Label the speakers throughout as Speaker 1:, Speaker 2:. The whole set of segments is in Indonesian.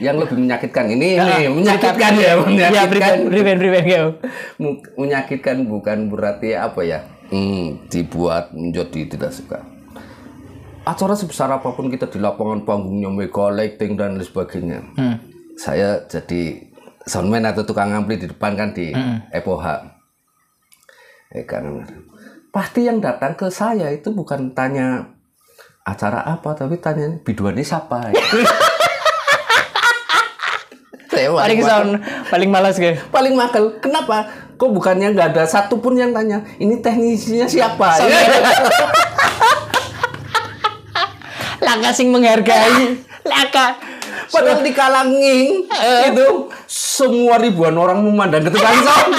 Speaker 1: yang lebih menyakitkan ini nah, nih menyakitkan ya iya, menyakitkan ya, riben ya. menyakitkan bukan berarti apa ya hmm, dibuat menjadi tidak suka acara sebesar apapun kita di lapangan panggungnya mega lighting dan lain sebagainya hmm. saya jadi soundman atau tukang ampli di depan kan di hmm. EPOH eh kan pasti yang datang ke saya itu bukan tanya acara apa tapi tanya biduan ini siapa ya. paling sound paling malas gue paling makel kenapa kok bukannya nggak ada satupun yang tanya ini teknisnya siapa ya. langkah sing menghargai laka padahal di kalanging uh. itu semua ribuan orang memandang ketukan sound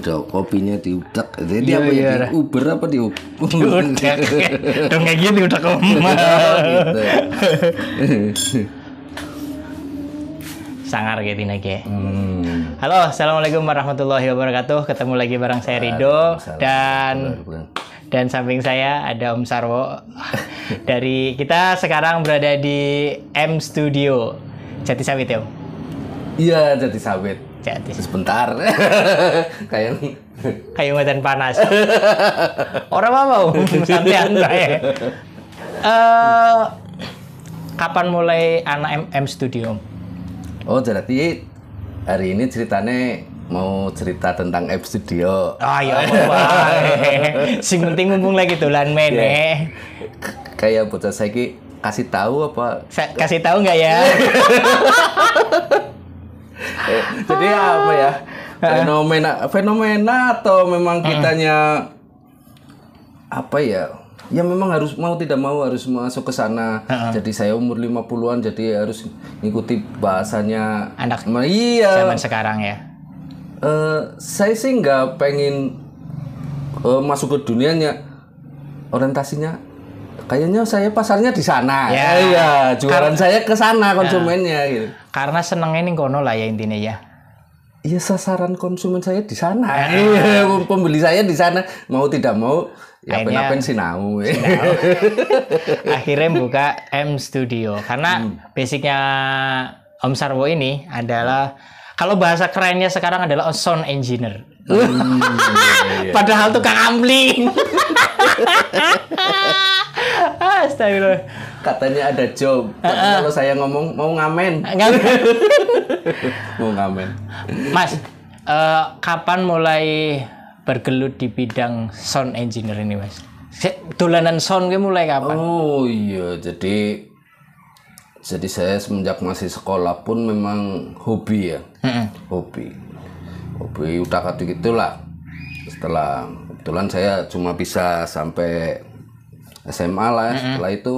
Speaker 1: beda kopinya diudak jadi yeah, apa yeah. ya iya, di Uber apa di diudak dong kayak gini udah kemana
Speaker 2: sangar kayak nih kayak hmm. Halo, assalamualaikum warahmatullahi wabarakatuh. Ketemu lagi bareng saya Rido dan dan samping saya ada Om Sarwo dari kita sekarang berada di M Studio Jati Sawit ya Om.
Speaker 1: Iya Jati Sawit jadi sebentar. Kayak
Speaker 2: kayak ngeten panas. Orang apa mau santai santai. Ya. Eh
Speaker 1: kapan mulai anak MM Studio? Oh, jadi hari ini ceritanya mau cerita tentang App Studio. Ah ya Sing penting ngumpul lagi dolan mene iya. Yeah. Kayak bocah kasih tahu apa? Sa kasih tahu nggak ya? Jadi ya apa ya? Ah. Fenomena fenomena atau memang ah. kitanya apa ya? Ya memang harus mau tidak mau harus masuk ke sana. Uh ah. -huh. Jadi saya umur 50-an jadi harus ngikuti bahasanya anak iya. zaman sekarang ya. Uh, saya sih nggak pengen uh, masuk ke dunianya orientasinya kayaknya saya pasarnya di sana. Ya, iya, jualan saya ke sana ya. konsumennya ya. gitu.
Speaker 2: Karena senengnya ini kono lah ya intinya ya.
Speaker 1: Iya sasaran konsumen saya di sana. Ya. Iya, ya.
Speaker 2: pembeli saya di sana
Speaker 1: mau tidak mau ya akhirnya penapen sinau. Ya. sinau.
Speaker 2: akhirnya buka M Studio karena hmm. basicnya Om Sarwo ini adalah kalau bahasa kerennya sekarang adalah sound engineer.
Speaker 1: Hmm, iya, iya. iya. Padahal
Speaker 2: tukang ampli. Astagfirullah.
Speaker 1: Katanya ada job. Uh -uh. Kalau saya ngomong mau ngamen. Ngamen. mau ngamen. Mas,
Speaker 2: uh, kapan mulai bergelut di bidang sound engineer ini, Mas?
Speaker 1: Dolanan sound mulai kapan? Oh iya, jadi jadi saya semenjak masih sekolah pun memang hobi ya Uh -uh. hobi hobi udah kata gitulah setelah kebetulan saya cuma bisa sampai SMA lah mm -hmm. setelah itu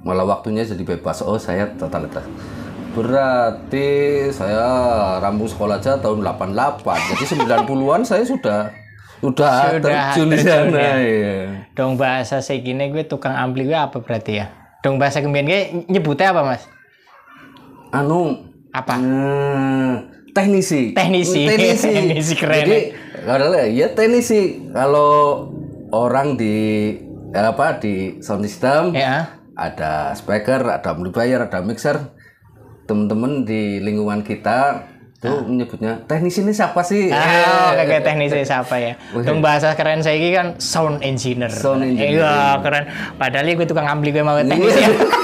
Speaker 1: malah waktunya jadi bebas oh saya totalitas berarti saya rambut sekolah aja tahun 88 jadi 90-an saya sudah sudah, sudah terjun di sana ya. ya. dong bahasa segini
Speaker 2: gue tukang ampli gue apa berarti ya dong bahasa kembian gue nyebutnya apa mas
Speaker 1: anu apa hmm, teknisi teknisi teknisi, teknisi keren jadi karena ya iya, tenis sih kalau orang di apa di sound system ya. ada speaker, ada amplifier, ada mixer. Teman-teman di lingkungan kita itu ah. menyebutnya teknisi ini siapa sih? Ah, eh, kayak
Speaker 2: teknis ini siapa ya? Untung bahasa keren saya ini kan sound engineer. Sound engineer. Iya, keren. Padahal ya gue tukang ambil gue mau iya. teknis ya.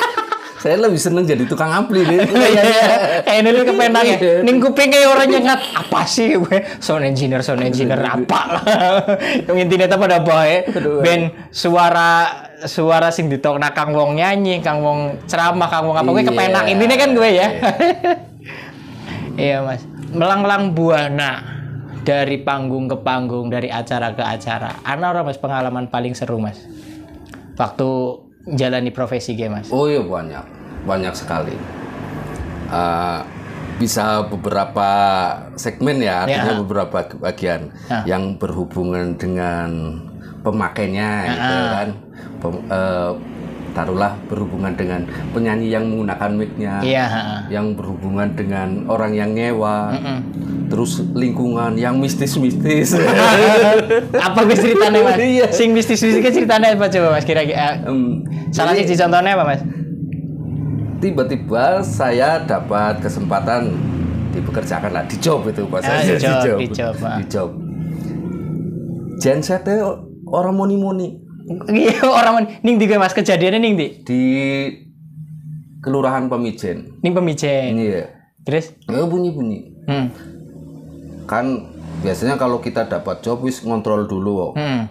Speaker 1: saya lebih seneng jadi tukang ampli nih. Iya iya.
Speaker 2: Kayak ini kepenak ya. Iya. Ning kayak orangnya nyengat apa sih gue sound engineer sound engineer apa lah. Yang intinya apa pada bae ben suara suara sing nak Kang Wong nyanyi, Kang Wong ceramah, Kang Wong apa gue iya. kepenak intinya kan gue ya. Iya Mas. Melanglang buana dari panggung ke panggung, dari acara ke acara. Ana orang Mas pengalaman paling seru Mas. Waktu jalani profesi game mas? Oh iya banyak,
Speaker 1: banyak sekali. Uh, bisa beberapa segmen ya, ya. artinya ya. beberapa bagian ya. yang berhubungan dengan pemakainya, gitu ya. gitu kan. Pem, uh, taruhlah berhubungan dengan penyanyi yang menggunakan mic-nya, iya, yang berhubungan dengan orang yang nyewa, mm -mm. terus lingkungan yang mistis-mistis. apa gue ceritanya mas? Iya. Sing
Speaker 2: mistis-mistis ceritanya apa coba mas kira-kira?
Speaker 1: Um, eh, Salah sih contohnya apa mas? Tiba-tiba saya dapat kesempatan dipekerjakan lah, di job itu Pak. ah, di job, di job, ah. di job. Jen sete orang moni-moni Iya, orang ning di Mas kejadiannya ning di di Kelurahan Pemijen. Ning Pemijen. Iya. Terus? nggak ya, bunyi-bunyi. Hmm. Kan biasanya kalau kita dapat job wis ngontrol dulu Hmm.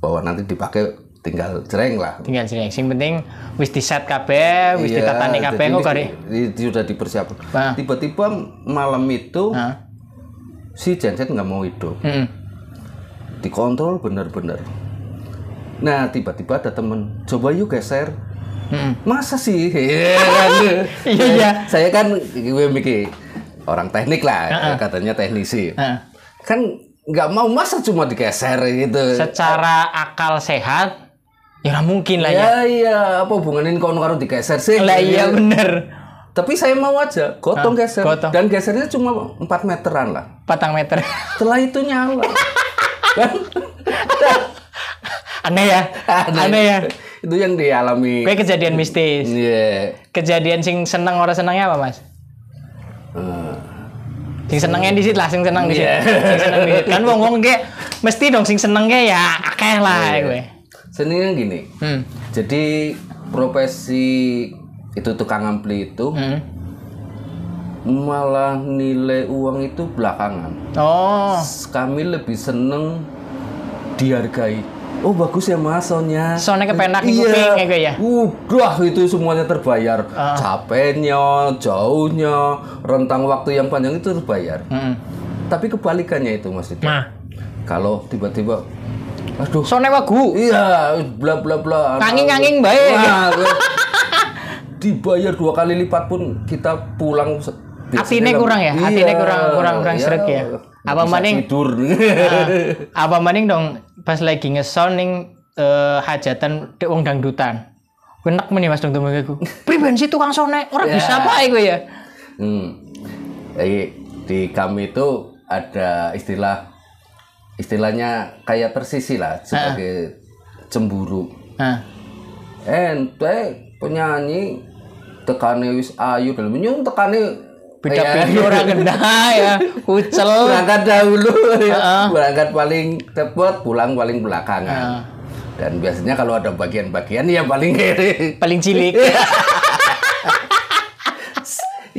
Speaker 1: Bahwa nanti dipakai tinggal jereng lah.
Speaker 2: Tinggal jereng. Sing penting wis di set kafe, wis iya, ditatani kabeh kok kare.
Speaker 1: Sudah dipersiapkan. Ah. Tiba-tiba malam itu nah. si jenset nggak mau hidup. Hmm. Dikontrol benar bener Nah tiba-tiba ada temen, coba yuk geser. Hmm. Masa sih? Iya, iya, iya. Saya kan gue mikir orang teknik lah, uh -uh. katanya teknisi. Uh. Kan nggak mau masa cuma digeser gitu.
Speaker 2: Secara akal sehat, ya mungkin lah ya. Ya
Speaker 1: iya, apa hubunganin ini karo digeser sih? Lah iya, iya bener. Tapi saya mau aja gotong uh, geser. Gotong. Dan gesernya cuma 4 meteran lah. Patang meter. Setelah itu nyala. aneh ya aneh, aneh ya itu yang dialami
Speaker 2: kayak kejadian mistis iya yeah. kejadian sing seneng orang senengnya apa mas eh. sing senengnya di situ lah sing seneng di situ yeah. sing seneng di situ kan wong wong ge mesti dong sing senengnya ya akeh lah yeah. gue
Speaker 1: seninya kan gini hmm. jadi profesi itu tukang ampli itu hmm malah nilai uang itu belakangan. Oh. Kami lebih seneng dihargai oh bagus ya mas soundnya soundnya kepenak di iya. kuping kayak ya udah itu semuanya terbayar uh. capeknya jauhnya rentang waktu yang panjang itu terbayar mm. -hmm. tapi kebalikannya itu mas itu nah. kalau tiba-tiba aduh soundnya wagu iya bla bla bla kanging kanging nah, baik nah, dibayar dua kali lipat pun kita pulang Hatinya kurang ya, iya, atine kurang kurang kurang iya, serik ya. Apa ya? maning tidur. Nah,
Speaker 2: apa maning dong pas lagi ngesoning ning uh, hajatan di wong
Speaker 1: dangdutan.
Speaker 2: Enak meni Mas dong temen iku. Priben sih tukang sone orang yeah. bisa apa iku ya.
Speaker 1: Hmm. Jadi di kami itu ada istilah istilahnya kayak persisi lah sebagai uh. cemburu. Uh. Eh, Ente penyanyi tekane wis ayu dalam nyung tekane beda oh, ya, pintu orang kena ya hucel berangkat dahulu ya. Uh -uh. berangkat paling cepat pulang paling belakangan uh. dan biasanya kalau ada bagian-bagian ya paling kiri, paling cilik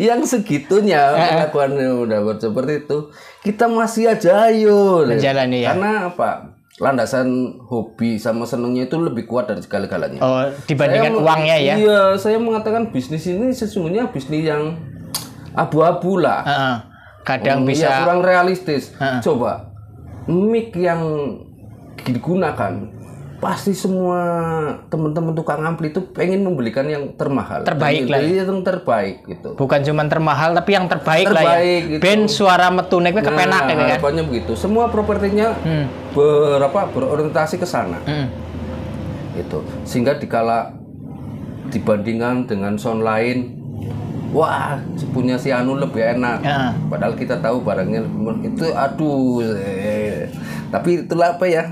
Speaker 1: yang segitunya uh-uh. udah seperti itu kita masih aja ayo menjalani ya karena apa landasan hobi sama senangnya itu lebih kuat dari segala-galanya. Oh, dibandingkan saya, uangnya ya? Iya, saya mengatakan bisnis ini sesungguhnya bisnis yang abu-abu lah. Uh -uh. Kadang oh, bisa ya kurang realistis. Uh -uh. Coba mic yang digunakan pasti semua teman-teman tukang ampli itu pengen membelikan yang termahal terbaik lah yang terbaik gitu bukan cuma termahal tapi yang terbaik, terbaik lah ya gitu. band suara metunek nah, kepenak gitu ya kan begitu semua propertinya hmm. berapa berorientasi ke sana hmm. gitu sehingga dikala dibandingkan dengan sound lain wah punya si anu lebih enak ya. padahal kita tahu barangnya itu aduh eh. tapi itulah apa ya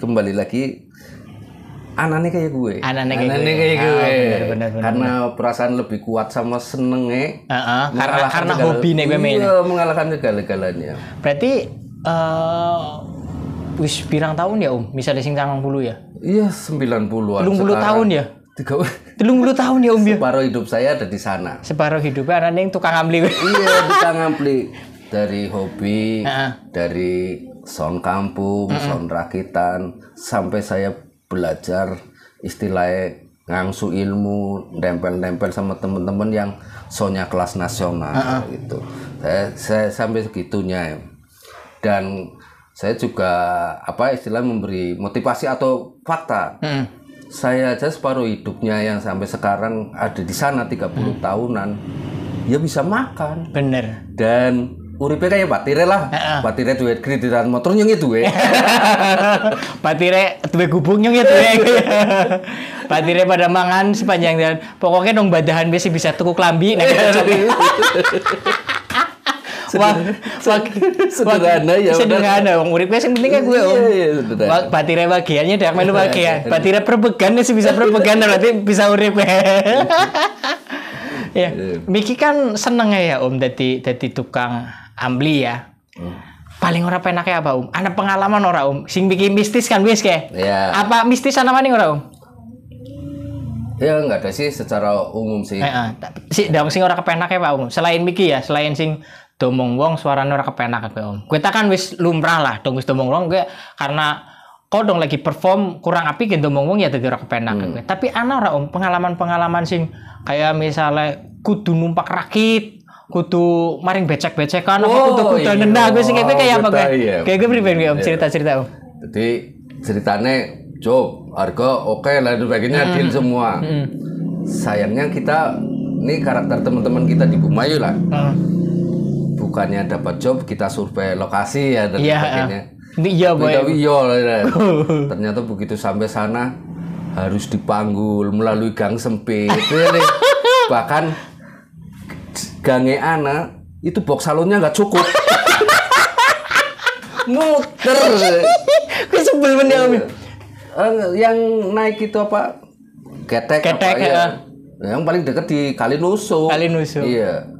Speaker 1: kembali lagi anaknya kayak gue anaknya kayak anane gue, kayak gue. Ah, bener, bener, bener, karena bener. perasaan lebih kuat sama senengnya. uh -uh. karena karena hobi nih gue main iya, mengalahkan segala-galanya berarti
Speaker 2: uh, wis pirang tahun ya om bisa misalnya sing ya
Speaker 1: iya sembilan puluh an puluh tahun ya tiga telung puluh tahun ya Om ya. Separuh hidup saya ada di sana. Separuh hidupnya anak yang tukang ampli. iya tukang ampli dari hobi, -huh. dari sound kampung, -huh. sound rakitan, sampai saya belajar istilahnya ngangsu ilmu, nempel-nempel sama teman-teman yang sonya kelas nasional uh -huh. itu. Saya, saya sampai segitunya. ya. Dan saya juga apa istilah memberi motivasi atau fakta. Uh hmm. -huh saya aja separuh hidupnya yang sampai sekarang ada di sana 30 hmm. tahunan ya bisa makan bener dan uripe kayak batire lah uh-uh. batire duwe kreditan motor nyung itu ya batire duwe gubung nyung itu ya
Speaker 2: batire pada mangan sepanjang jalan pokoknya dong badahan besi bisa tuku klambi Wah, sederhana ya. Sederhana, wong urip sing penting kan gue. om. iya, iya batire bagiannya dak melu bagian. Batire perbegan ya, sih bisa perbegan berarti bisa urip. ya. Miki kan seneng ya Om dadi dadi tukang ambli ya. Hmm. Paling ora penake apa Om? Ana pengalaman ora Om? Sing bikin mistis kan wis ke? Iya. Apa mistis ana maning ora Om?
Speaker 1: Ya enggak ada sih secara umum sih. Heeh.
Speaker 2: Si dong sing ora kepenak ya Pak um. Selain Miki ya, selain sing domong wong suarane ora kepenak aku om kita kan wis lumrah lah dong wis domong wong gue karena kau dong lagi perform kurang api gitu domong wong ya tergerak kepenak hmm. Gue. tapi ana ora om pengalaman pengalaman sing kayak misalnya kudu numpak rakit kudu maring becek-becek kan oh, kudu kudu iya. nenda gue sih kayak oh, iya, kayak apa gue kayak gue pribadi om iya.
Speaker 1: cerita-cerita om jadi ceritane job harga oke okay, lain baginya hmm. deal semua hmm. sayangnya kita ini karakter teman-teman kita di Bumayu lah hmm bukannya dapat job kita survei lokasi ya dan yeah. sebagainya. Iya, iya, Ternyata begitu sampai sana harus dipanggul melalui gang sempit. Iya, Bahkan gange Ana itu box salonnya nggak cukup. Muter. Kesebel banget. Iya. Eh, yang naik itu apa? Ketek. Ketek apa? Ya. Yang paling deket di Kalinusu. Kalinusu. Iya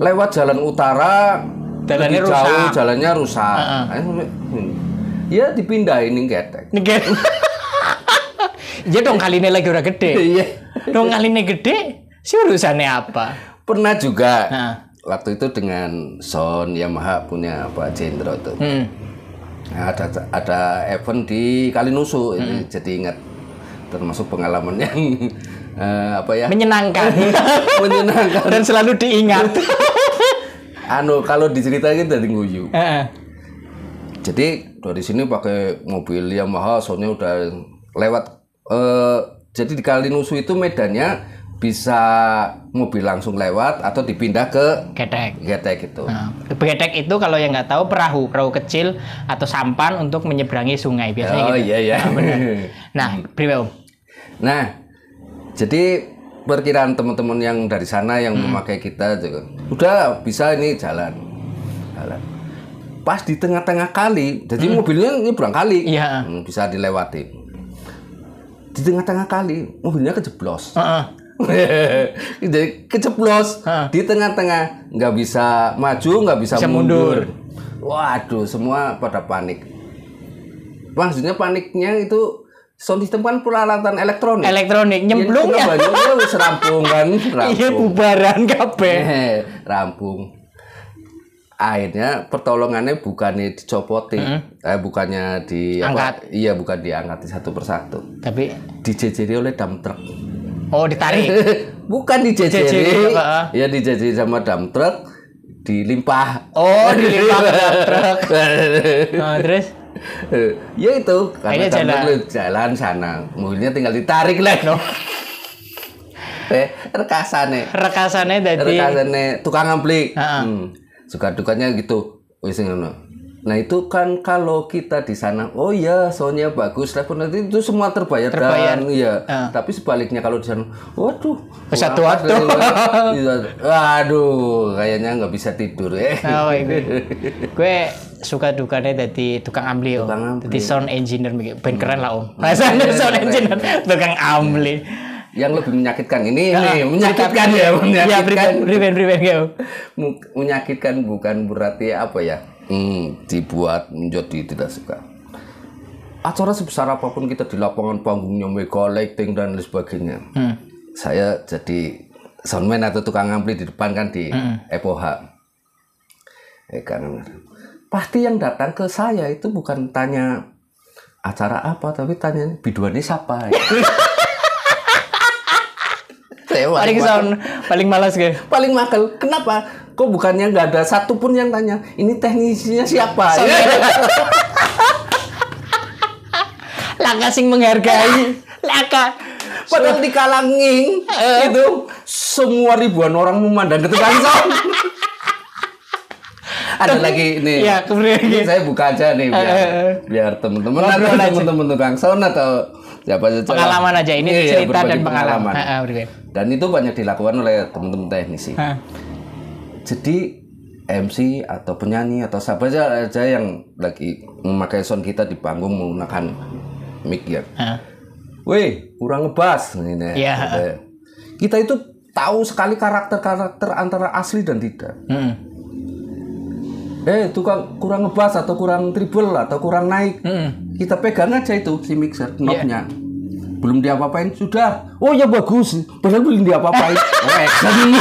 Speaker 1: lewat jalan utara jalannya rusak. jauh jalannya rusak uh -uh. ya dipindah ini, ketek iya, iya dong kali ini lagi udah gede. Iya. dong kali ini gede, si urusannya apa? Pernah juga. Nah. Waktu itu dengan Son Yamaha punya Pak Jendro tuh. Hmm. Nah, ada ada event di Kalinusu hmm. ini jadi ingat termasuk pengalaman yang uh, apa ya? Menyenangkan. Menyenangkan. Dan selalu diingat. anu kalau diceritain dari nguyu. Uh-uh. Jadi dari sini pakai mobil yang mahal, soalnya udah lewat. Uh, jadi di Kalinusu itu medannya bisa mobil langsung lewat atau dipindah ke getek getek itu nah,
Speaker 2: getek itu kalau yang nggak tahu perahu perahu kecil atau sampan untuk menyeberangi sungai biasanya oh, gitu iya iya nah benar.
Speaker 1: nah nah jadi perkiraan teman-teman yang dari sana yang hmm. memakai kita juga udah bisa ini jalan jalan pas di tengah-tengah kali jadi hmm. mobilnya nyebrang kali yeah. Hmm, bisa dilewati di tengah-tengah kali mobilnya kejeblos uh-uh. jadi kejeblos uh. di tengah-tengah nggak bisa maju nggak bisa, bisa mundur. mundur waduh semua pada panik maksudnya paniknya itu sound system kan peralatan elektronik. Elektronik nyemplung ya. ya wis rampung kan. Iya, rampung. Iya bubaran kabeh. rampung. Akhirnya pertolongannya bukannya dicopoti, hmm. eh, bukannya diangkat, apa, iya bukan diangkat satu persatu. Tapi dijejeri oleh dump truck. Oh, ditarik. bukan dijejeri. Ya dijejeri sama dump truck dilimpah. Oh, dilimpah dump nah, terus ya itu karena jalan. lu jalan sana mobilnya tinggal ditarik lagi no. Eh, rekasane rekasane dari rekasane tukang amplik uh -uh. Hmm. suka dukanya gitu wis ngono Nah itu kan kalau kita di sana, oh iya soalnya bagus, telepon nanti itu semua terbayar, terbayar. dan iya Uh. Tapi sebaliknya kalau di sana, waduh, satu waktu, Waduh, kayaknya nggak bisa tidur ya. Eh. Ah, oh, gue, iya. gue suka dukanya dari tukang amli
Speaker 2: oh. tukang amli. dari sound engineer, ben keren lah om. Hmm. Rasanya iya, iya, sound engineer, tukang amli
Speaker 1: yang lebih menyakitkan ini nah, ini menyakitkan ya menyakitkan ya, beriben, ya, beriben, menyakitkan bukan berarti apa ya hmm, dibuat menjadi tidak suka acara sebesar apapun kita di lapangan panggungnya mega lighting dan lain sebagainya hmm. saya jadi soundman atau tukang ampli di depan kan di hmm. EPOH eh, kan pasti yang datang ke saya itu bukan tanya acara apa tapi tanya biduan ini siapa ya. paling sound paling malas gue paling makel kenapa kok bukannya nggak ada satupun yang tanya ini teknisinya siapa ya? laka sing menghargai laka padahal di kalanging uh, eh. itu semua ribuan orang memandang itu tukang ada lagi ini ya kemudian saya buka aja nih biar uh, biar teman-teman atau teman-teman tukang sound atau siapa saja pengalaman aja ini iya, cerita dan pengalaman, pengalaman. Uh, uh, dan itu banyak dilakukan oleh teman-teman teknisi uh jadi MC atau penyanyi atau siapa aja aja yang lagi memakai sound kita di panggung menggunakan mic ya. Weh, kurang ngebas ini. Yeah. Iya. Kita itu tahu sekali karakter-karakter antara asli dan tidak. Mm. Eh, tukang kurang ngebas atau kurang triple atau kurang naik. Mm. Kita pegang aja itu si mixer iya. knobnya. Yeah belum diapa apain sudah oh ya bagus padahal belum diapa apain oh, action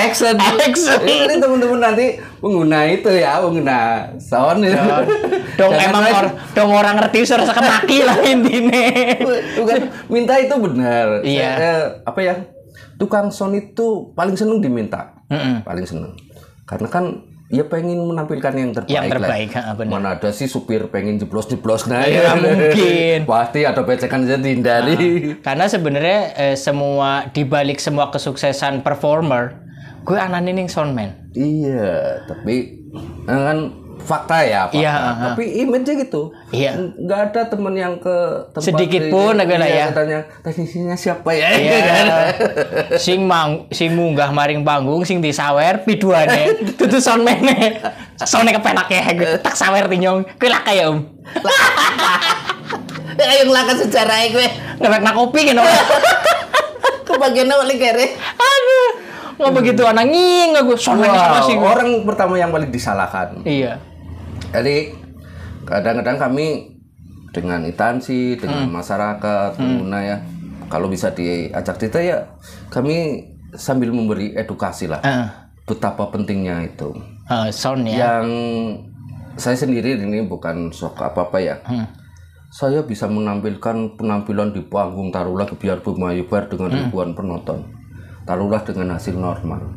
Speaker 1: action action ini teman-teman nanti pengguna itu ya pengguna sound ya. dong emang or, dong orang ngerti suara sekemaki lah intinya bukan minta itu benar iya eh, apa ya tukang sound itu paling seneng diminta mm -mm. paling seneng karena kan ya pengen menampilkan yang terbaik. Yang terbaik, lah. benar. Mana ada sih supir pengen jeblos-jeblos nah ya, mungkin. Pasti ada pecekan jadi hindari. Nah, karena
Speaker 2: sebenarnya eh, semua dibalik semua kesuksesan performer, gue anak nining
Speaker 1: soundman. Iya, tapi eh, kan fakta ya fakta. Iya, uh tapi image gitu iya nggak ada temen yang ke tempat sedikit pun agak iya, ya tanya teknisinya siapa ya iya. kan?
Speaker 2: sing mang sing munggah maring panggung sing disawer piduane tutu son mene sone kepenak ya tak sawer tinjong kelak ya om ayo ngelakan sejarah gue ngelak nak kopi kan kebagian oleh kere aduh nggak begitu hmm. anak nging gue soalnya wow, apa sih gue? orang
Speaker 1: pertama yang paling disalahkan iya jadi kadang-kadang kami dengan instansi, dengan hmm. masyarakat, hmm. pengguna ya, kalau bisa diajak cerita ya kami sambil memberi edukasi lah uh. betapa pentingnya itu. Uh, sound ya. Yang saya sendiri ini bukan sok apa apa ya. Hmm. Saya bisa menampilkan penampilan di panggung taruhlah biar bermayubar dengan hmm. ribuan penonton. Taruhlah dengan hasil normal.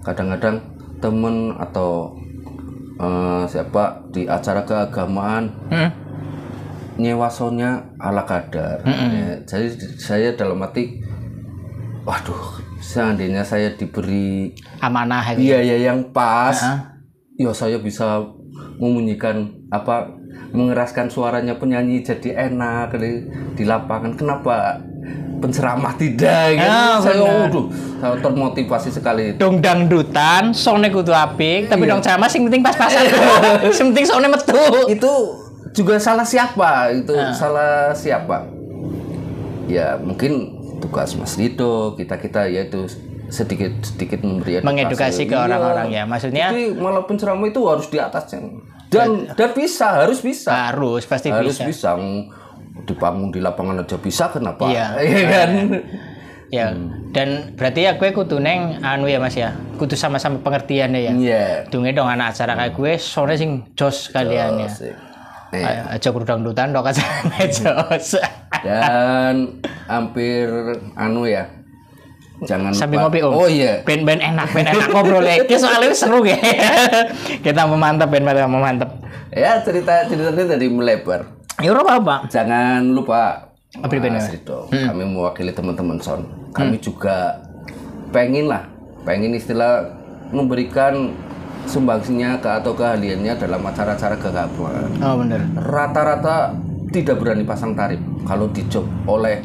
Speaker 1: Kadang-kadang temen atau uh, siapa di acara keagamaan hmm. nyewa sonya ala kadar hmm. ya, jadi saya dalam hati waduh seandainya saya diberi amanah gitu ya? biaya ya. yang pas uh -huh. ya saya bisa memunyikan apa mengeraskan suaranya penyanyi jadi enak di, di lapangan kenapa penceramah tidak gitu. Oh, saya waduh, saya termotivasi sekali. Dong dangdutan, sone kudu apik, tapi iya. dong ceramah
Speaker 2: sing penting pas-pasan. Iya.
Speaker 1: sing penting sone metu. Itu juga salah siapa? Itu ah. salah siapa? Ya, mungkin tugas Mas Rido, kita-kita yaitu sedikit sedikit memberi edukasi. mengedukasi ke iya. orang-orang iya. ya maksudnya tapi malah penceramah itu harus di atas yang dan iya. dan bisa harus bisa harus pasti harus bisa, bisa di panggung di lapangan aja bisa kenapa? Iya, iya kan?
Speaker 2: Ya, hmm. dan berarti ya gue kudu neng anu ya Mas ya. Kudu sama-sama pengertian deh ya. Iya. Yeah. Dunge dong anak acara kayak hmm. gue sore sing jos kalian ya. Yeah.
Speaker 1: Iya. Aja kudu dangdutan dong acara jos. dan hampir anu ya. Jangan sambil ngopi Om. Oh iya.
Speaker 2: Yeah. Ben enak, ben enak ngobrol ya. soalnya
Speaker 1: seru ya. Kita memantap ben mantap memantap. Ya cerita ceritanya tadi melebar. Ya apa Pak. Jangan lupa April Mas ya? hmm. kami mewakili teman-teman Son. Kami hmm. juga pengin lah, pengin istilah memberikan sumbangsinya ke atau keahliannya dalam acara-acara kegabungan. Oh benar. Rata-rata tidak berani pasang tarif kalau dijob oleh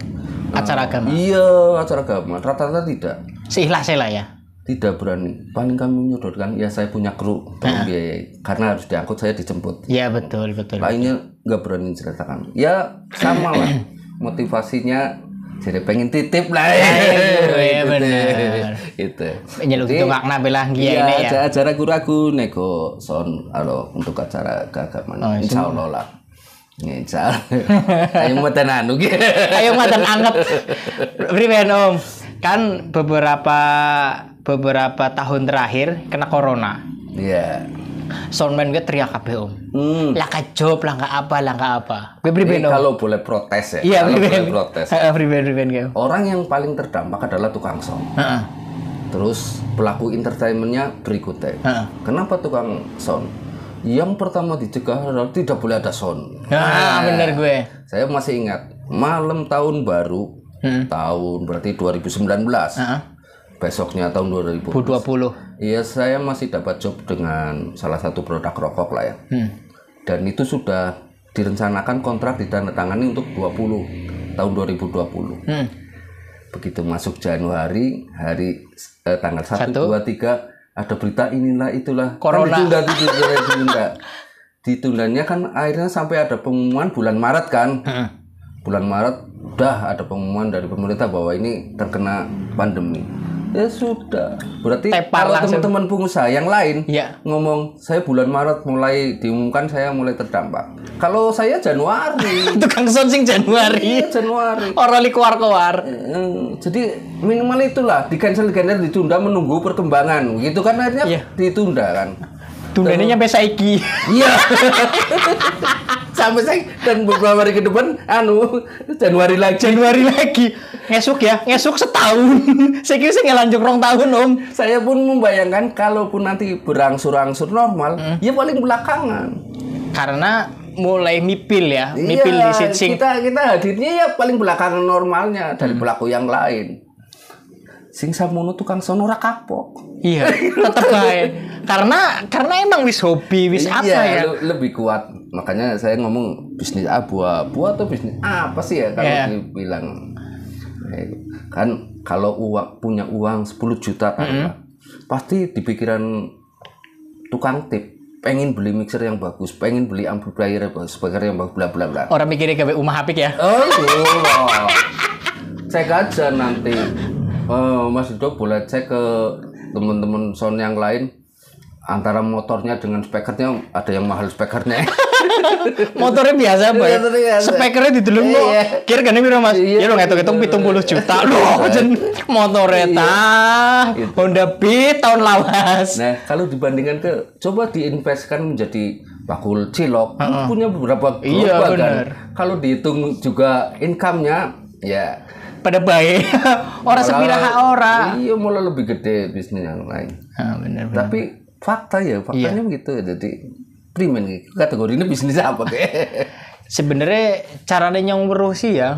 Speaker 1: acara eh, agama. iya, acara agama. Rata-rata tidak. Seikhlas lah ya tidak berani paling kami menyodorkan ya saya punya kru tolong biaya karena harus diangkut saya dijemput ya betul betul lainnya nggak berani ceritakan ya sama lah motivasinya jadi pengen titip lah ya, ya, ya, gitu ya benar itu nyeluk itu makna bilang ya, ini ya acara aku nego son alo untuk acara keagamaan oh, insya iya. Allah lah iya, allah Ayo matan gitu Ayo mau anget.
Speaker 2: Priben Om. Kan beberapa beberapa tahun terakhir kena corona. Iya. Yeah. Soundman gue teriak apa om. Hmm. Lah kacau, lah nggak apa lah nggak apa. Gue pribadi Kalau
Speaker 1: boleh protes ya. Iya boleh protes. Pribadi pribadi Orang yang paling terdampak adalah tukang sound. Uh -uh. Terus pelaku entertainmentnya berikutnya. Uh -uh. Kenapa tukang sound? Yang pertama dicegah adalah tidak boleh ada sound. Ah, nah, bener gue. Saya masih ingat malam tahun baru hmm. tahun berarti 2019. Uh -uh besoknya tahun 2020. Iya, saya masih dapat job dengan salah satu produk rokok lah ya. Hmm. Dan itu sudah direncanakan kontrak ditandatangani untuk 20 tahun 2020. Hmm. Begitu masuk Januari, hari eh, tanggal 1, 2 3 ada berita inilah itulah kan corona kan ditunda ditunda ditunda. Ditundanya kan akhirnya sampai ada pengumuman bulan Maret kan. Hmm. Bulan Maret udah ada pengumuman dari pemerintah bahwa ini terkena pandemi Ya sudah. Berarti Tepar kalau teman-teman pengusaha yang lain ya. ngomong saya bulan Maret mulai diumumkan saya mulai terdampak. Kalau saya Januari. Tukang sonsing Januari. Iya, Januari. Orang keluar-keluar. Jadi minimal itulah di cancel di cancel ditunda menunggu perkembangan. Gitu kan akhirnya ya. ditunda kan. Tundanya nyampe saiki. Iya. sampai saya dan beberapa hari ke depan anu Januari lagi Januari lagi ngesuk ya ngesuk setahun saya kira saya ngelanjut rong tahun om saya pun membayangkan kalaupun nanti berangsur-angsur normal hmm. ya paling belakangan karena
Speaker 2: mulai mipil ya iya, mipil di sini kita
Speaker 1: kita hadirnya ya paling belakangan normalnya dari hmm. pelaku yang lain sing samono tukang sonora kapok iya tetap baik karena karena emang wis hobi wis iya, apa ya lebih kuat makanya saya ngomong bisnis abu-abu atau bisnis apa sih ya kalau yeah. dibilang gitu. kan kalau uang punya uang 10 juta kan mm -hmm. pasti di pikiran tukang tip pengen beli mixer yang bagus, pengen beli amplifier yang bagus, speaker yang bagus, bla bla bla.
Speaker 2: Orang mikirnya kayak rumah Apik ya?
Speaker 1: Oh, saya aja nanti. Oh, Mas Dodo boleh cek ke teman-teman sound yang lain antara motornya dengan spekernya ada yang mahal spekernya motornya biasa iya, boy spekernya di dulu kok kira kira piro Mas iya, ya lo ngitung-ngitung iya. puluh
Speaker 2: juta lo jen
Speaker 1: motornya tah gitu. Honda Beat tahun lawas nah kalau dibandingkan ke coba diinvestkan menjadi bakul cilok uh-uh. punya beberapa gerobak iya, kan kalau dihitung juga income-nya ya pada baik orang sepiraha orang iya mulai lebih gede bisnis yang lain ah, bener, bener. tapi fakta ya faktanya iya. begitu ya jadi primen kategori ini bisnis apa ke sebenarnya caranya yang berusia sih ya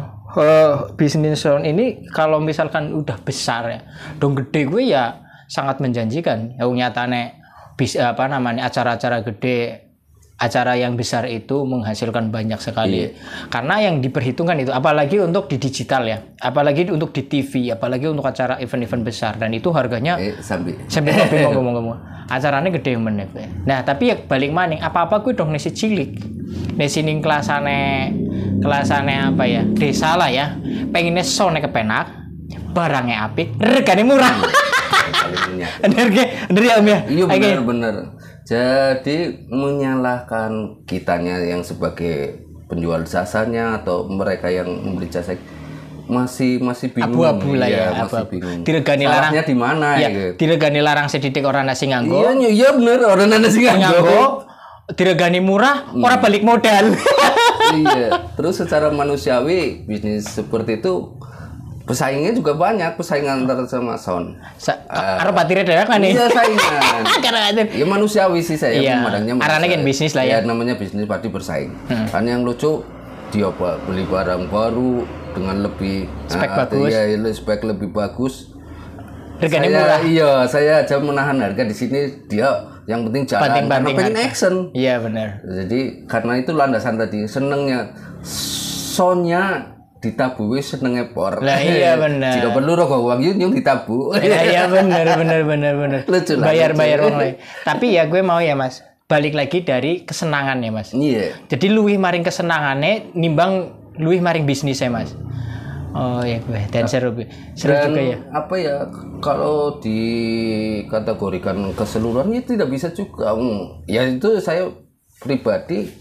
Speaker 1: bisnis salon ini
Speaker 2: kalau misalkan udah besar ya dong gede gue ya sangat menjanjikan ya nyatane bis apa namanya acara-acara gede acara yang besar itu menghasilkan banyak sekali. Iya. Karena yang diperhitungkan itu apalagi untuk di digital ya, apalagi untuk di TV, apalagi untuk acara event-event besar dan itu harganya eh, sambil sambil ngomong-ngomong. Acaranya gede ya. Nah, tapi ya balik maning apa-apa gue dong nasi cilik. Nasi ning kelasane kelasane apa ya? Desa lah ya. Pengennya sone kepenak,
Speaker 1: barangnya apik,
Speaker 2: regane murah.
Speaker 1: Iya, energi, energi ya om ya. Iya bener-bener jadi menyalahkan kitanya yang sebagai penjual jasanya atau mereka yang membeli jasa masih masih bingung abu-abu lah ya, ya abu -abu. masih bingung diregani larang di
Speaker 2: mana ya, ya diregani larang sedidik orang nasi nganggo iya
Speaker 1: iya bener orang nasi nganggo diregani murah hmm. orang balik modal iya terus secara manusiawi bisnis seperti itu pesaingnya juga banyak pesaingan oh. antara sama sound. Sa uh, eh, Arab tirit ya kan nih? Iya saingan. ya manusiawi sih saya iya. memandangnya. Arane kan bisnis lah ya. ya. namanya bisnis pasti bersaing. Hmm. Kan yang lucu dia beli barang baru dengan lebih spek uh, bagus. Iya, iya, spek lebih bagus. Harganya saya, murah. Iya, saya aja menahan harga di sini dia yang penting jalan Banting karena pengen action. Iya benar. Jadi karena itu landasan tadi senengnya sonya ditabu wis seneng ekspor, Lah iya benar. Jika perlu rogo uang yun yung ditabu. Lah iya benar benar
Speaker 2: benar benar. Lucu lah. Bayar lucu. bayar uang lain. Tapi ya gue mau ya mas. Balik lagi dari kesenangan ya mas. Iya. Yeah. Jadi luwih maring kesenangannya nimbang luwih maring bisnis ya mas. Oh iya gue dan
Speaker 1: seru seru dan juga ya. Apa ya kalau dikategorikan keseluruhan itu ya tidak bisa juga. Hmm, ya itu saya pribadi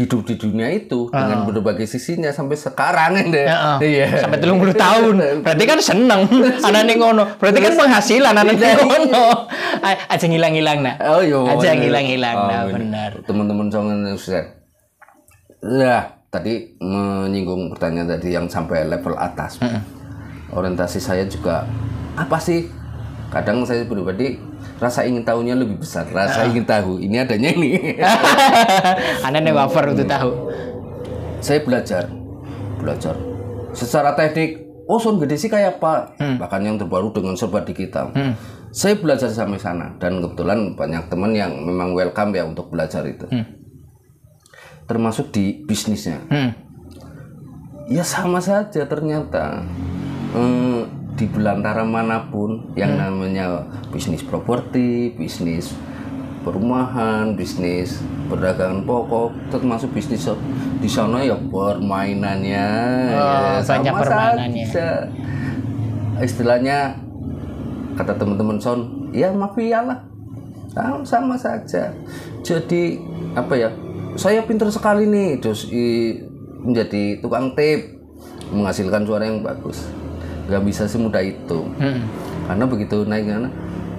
Speaker 1: hidup di dunia itu uh. dengan berbagai sisinya sampai sekarang deh. Uh, uh. Sampai telung puluh tahun. Berarti kan seneng anak Nengono. ngono. Berarti kan penghasilan anak Nengono iya, iya. ngono. Aja ngilang-ngilang nah. Oh iya. Aja ngilang-ngilang oh, nah benar. Teman-teman songan sudah. Lah, tadi menyinggung pertanyaan tadi yang sampai level atas. Uh -uh. Orientasi saya juga apa sih kadang saya pribadi rasa ingin tahunya lebih besar rasa ingin tahu ini adanya ini anda nih wafer untuk hmm. tahu saya belajar belajar secara teknik oh son gede sih kayak apa hmm. bahkan yang terbaru dengan serba digital hmm. saya belajar sampai sana dan kebetulan banyak teman yang memang welcome ya untuk belajar itu hmm. termasuk di bisnisnya hmm. ya sama saja ternyata hmm, di belantara manapun yang hmm. namanya bisnis properti, bisnis perumahan, bisnis perdagangan pokok, termasuk bisnis di sana ya permainannya oh, ya, sama permainannya. Saja. Istilahnya kata teman-teman son, ya mafia lah. Sama, sama saja. Jadi apa ya? Saya pinter sekali nih, terus menjadi tukang tape menghasilkan suara yang bagus nggak bisa semudah itu hmm. karena begitu naik karena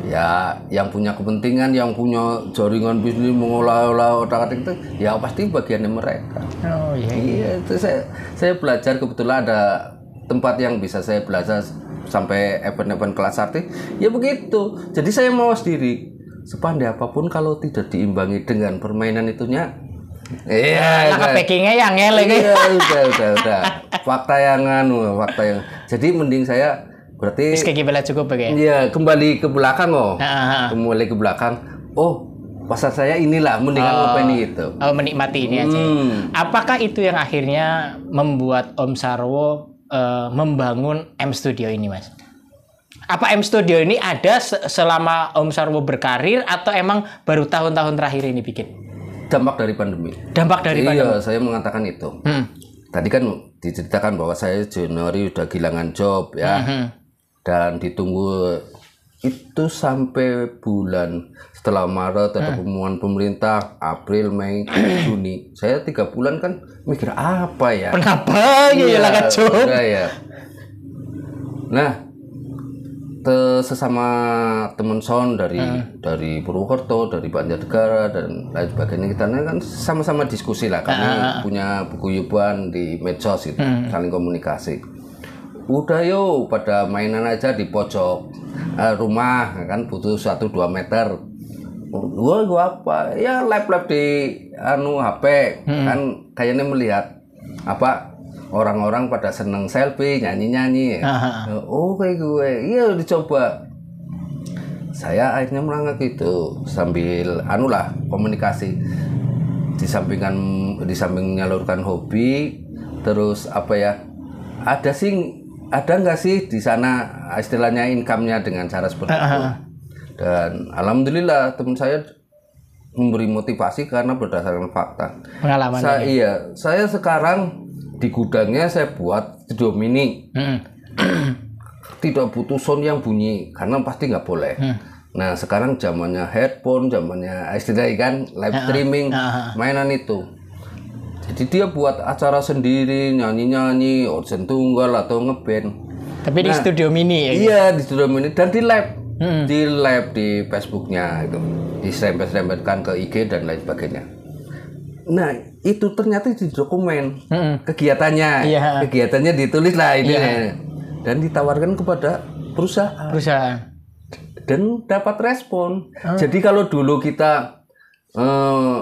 Speaker 1: ya yang punya kepentingan yang punya jaringan bisnis mengolah-olah otak-atik itu ya pasti bagiannya mereka oh iya, iya iya itu saya saya belajar kebetulan ada tempat yang bisa saya belajar sampai event-event kelas arti ya begitu jadi saya mau sendiri sepandai apapun kalau tidak diimbangi dengan permainan itunya Iya, nah, iya. packingnya yang ngeleng. Iya, udah, udah, udah. Fakta yang anu, fakta yang jadi mending saya berarti Terus cukup ya? Iya, kembali ke belakang oh. Ha, Kembali ke belakang. Oh, pasar saya inilah mendingan oh, ini gitu. Oh, menikmati ini hmm. aja.
Speaker 2: Apakah itu yang akhirnya membuat Om Sarwo uh, membangun M Studio ini, Mas? Apa M Studio ini ada selama Om Sarwo berkarir atau emang baru tahun-tahun terakhir ini bikin?
Speaker 1: Dampak dari pandemi. Dampak dari iya, pandemi. Iya, saya mengatakan itu. Hmm tadi kan diceritakan bahwa saya Januari udah kehilangan job ya mm -hmm. dan ditunggu itu sampai bulan setelah Maret ada hmm. pengumuman pemerintah April Mei Juni saya tiga bulan kan mikir apa ya kenapa ya, ya, ya. nah te sesama teman sound dari hmm. dari Purwokerto, dari Banjarnegara dan lain sebagainya kita kan sama-sama diskusi lah kami uh, punya buku-bukuan di medsos itu hmm. saling komunikasi. Udah yo pada mainan aja di pojok uh, rumah kan butuh satu dua meter. Gua gua apa? Ya lab-lab di anu HP hmm. kan kayaknya melihat apa orang-orang pada seneng selfie nyanyi-nyanyi oh gue iya dicoba saya akhirnya merangkak gitu sambil anulah komunikasi di sampingan di samping menyalurkan hobi terus apa ya ada sih ada nggak sih di sana istilahnya income-nya dengan cara seperti itu dan alhamdulillah teman saya memberi motivasi karena berdasarkan fakta pengalaman saya ya. iya saya sekarang di gudangnya saya buat studio mini hmm. tidak butuh sound yang bunyi karena pasti nggak boleh hmm. nah sekarang zamannya headphone zamannya istilahnya kan live streaming mainan itu jadi dia buat acara sendiri nyanyi nyanyi orsen tunggal atau ngeband tapi nah, di studio mini ya iya di studio mini dan di live hmm. di live di Facebooknya itu diserempet-serempetkan ke IG dan lain sebagainya Nah, itu ternyata di dokumen hmm. kegiatannya. Yeah. Kegiatannya ditulis lah ini. Yeah. Dan ditawarkan kepada perusahaan. Perusahaan. Dan dapat respon. Mm. Jadi kalau dulu kita eh,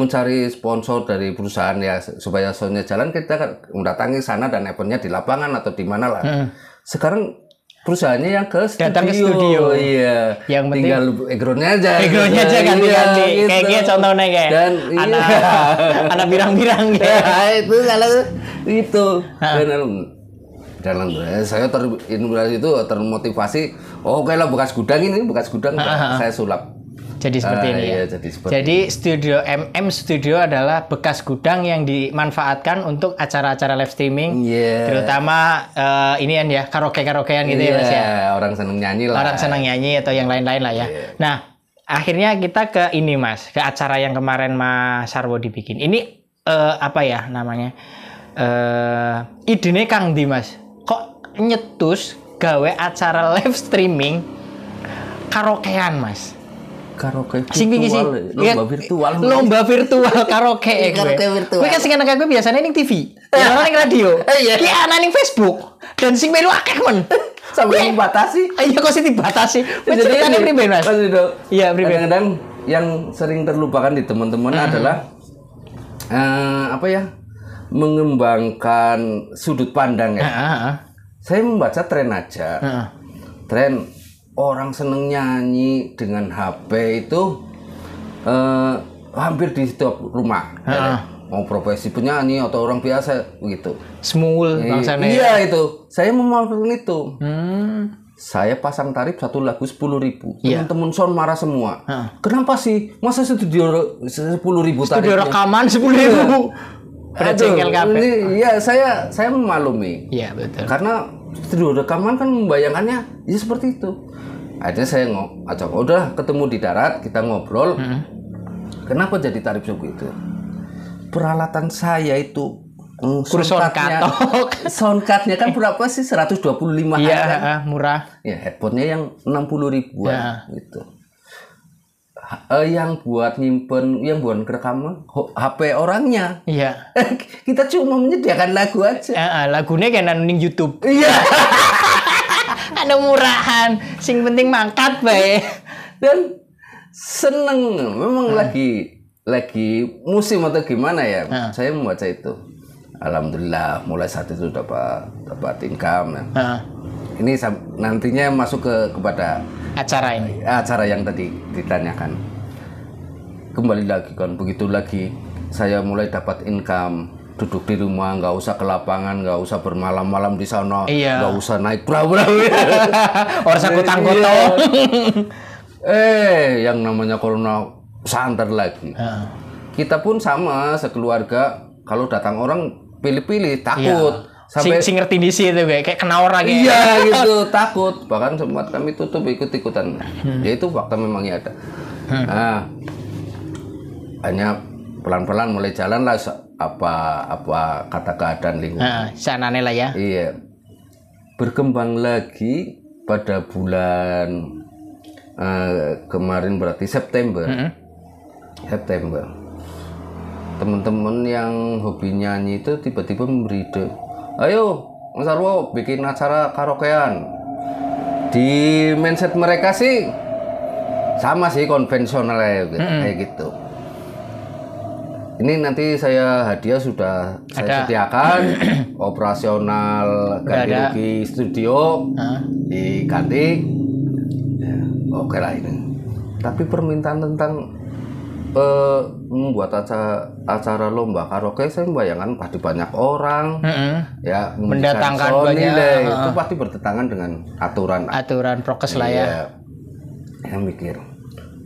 Speaker 1: mencari sponsor dari perusahaan ya supaya soalnya jalan kita mendatangi sana dan eventnya di lapangan atau di mana lah. Mm. Sekarang perusahaannya yang ke studio. Datang ke studio. Iya. Yang penting tinggal backgroundnya aja. Backgroundnya aja iya, ganti-ganti. Iya, gitu. Kayak gitu contohnya kayak. Dan anak iya. anak birang-birang kayak. Nah, itu kalau itu. Nah. Dan dalam saya terinspirasi itu termotivasi oh kayaklah bekas gudang ini bekas gudang ah, ah, ah. saya sulap jadi ah, seperti ah, ini iya, ya. Jadi, seperti jadi
Speaker 2: ini. studio MM Studio adalah bekas gudang yang dimanfaatkan untuk acara-acara live streaming, yeah. terutama uh, ini kan ya karaoke-karaokean gitu yeah, ya Mas ya. Iya, orang
Speaker 1: seneng nyanyi lah. Orang seneng
Speaker 2: nyanyi atau yang lain-lain lah ya. Yeah. Nah, akhirnya kita ke ini Mas, ke acara yang kemarin Mas Sarwo dibikin. Ini uh, apa ya namanya? Eh uh, idenya Kang Dimas. Kok nyetus gawe acara live streaming karaokean Mas?
Speaker 1: karaoke virtual. Sing eh, sih. Lomba virtual. Lomba
Speaker 2: virtual karaoke. Iya, karaoke virtual. kuwi kan sing anak gue biasanya ning TV. Ya iya. ning radio. Iya. Ki ana ning Facebook. Dan sing melu akeh men. Sampai dibatasi. Iya kok sih dibatasi. Wis ceritane pribadi
Speaker 1: Mas? Iya, pribadi. Kadang-kadang yang sering terlupakan di teman-teman mm-hmm. adalah eh, apa ya? Mengembangkan sudut pandang ya. Ah, ah, ah. Saya membaca tren aja. Tren orang seneng nyanyi dengan HP itu eh, hampir di setiap rumah ya. mau profesi penyanyi atau orang biasa gitu. semul iya, iya itu saya memaklumi itu hmm. saya pasang tarif satu lagu sepuluh ribu yeah. teman-teman son marah semua ha. kenapa sih masa studio sepuluh ribu tarifnya? studio rekaman iya. sepuluh ribu Ada cengkel kafe. Iya, saya saya memaklumi. Iya, betul. Karena studio rekaman kan membayangkannya ya seperti itu akhirnya saya ngajak udah ketemu di darat kita ngobrol hmm. kenapa jadi tarif suku itu peralatan saya itu Mm, Kru katok. kan berapa sih? 125 Iya, kan? murah. Ya, headphone-nya yang 60 ribuan ya. gitu. Uh, yang buat nyimpen, yang buat rekaman HP orangnya. Iya. Kita cuma menyediakan lagu aja. Uh, uh, lagunya kayak nanding YouTube. Iya.
Speaker 2: ada murahan sing penting mangkat bae
Speaker 1: dan seneng memang hmm. lagi lagi musim atau gimana ya hmm. saya membaca itu alhamdulillah mulai saat itu dapat dapat income nah. ini nantinya masuk ke kepada
Speaker 2: acara ini
Speaker 1: acara yang tadi ditanyakan kembali lagi kan begitu lagi saya mulai dapat income duduk di rumah, nggak usah ke lapangan, nggak usah bermalam-malam di sana, iya. usah naik perahu-perahu, orang sakutang iya. eh, yang namanya corona santer lagi. Uh. Kita pun sama sekeluarga, kalau datang orang pilih-pilih, takut. Iya sampai sing, ngerti di itu kayak
Speaker 2: kena orang gitu. iya gitu
Speaker 1: takut bahkan sempat kami tutup ikut ikutan hmm. ya itu fakta memang ya ada hmm. nah hanya pelan-pelan mulai jalan lah apa apa kata keadaan lingkungan. Nah,
Speaker 2: sana lah ya.
Speaker 1: Iya. Berkembang lagi pada bulan uh, kemarin berarti September. Mm -hmm. September. Teman-teman yang hobi nyanyi itu tiba-tiba memberi ide, "Ayo, Mas Arwo bikin acara karaokean." Di mindset mereka sih sama sih konvensional ya, gitu, mm -hmm. kayak gitu. Ini nanti saya hadiah sudah Ada. saya sediakan operasional ganti Ada. rugi studio Hah? diganti. Ya, oke lah ini. Tapi permintaan tentang uh, membuat acara acara lomba karaoke saya membayangkan pasti banyak orang mm -hmm. ya mendatangkan Sony, banyak deh, uh, itu pasti bertentangan dengan aturan aturan prokes lah ya. Saya mikir,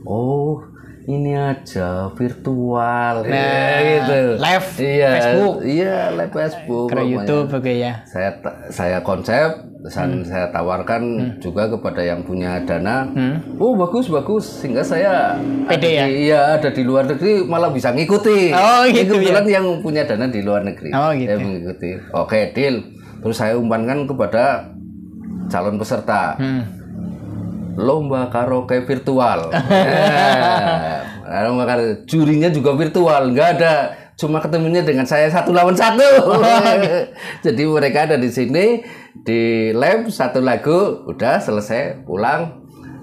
Speaker 1: oh ini aja virtual nah, ya, gitu live iya, Facebook iya live Facebook ke YouTube oke gitu ya saya saya konsep dan hmm. saya tawarkan hmm. juga kepada yang punya dana hmm. oh bagus bagus sehingga saya PD ada ya? Di, ya ada di luar negeri malah bisa ngikuti oh gitu ya. Kebetulan ya yang punya dana di luar negeri oh gitu saya mengikuti oke deal terus saya umpankan kepada calon peserta hmm lomba karaoke virtual. nah, lomba karaoke. Jurinya juga virtual, nggak ada cuma ketemunya dengan saya satu lawan satu. Jadi mereka ada di sini di lab satu lagu udah selesai pulang.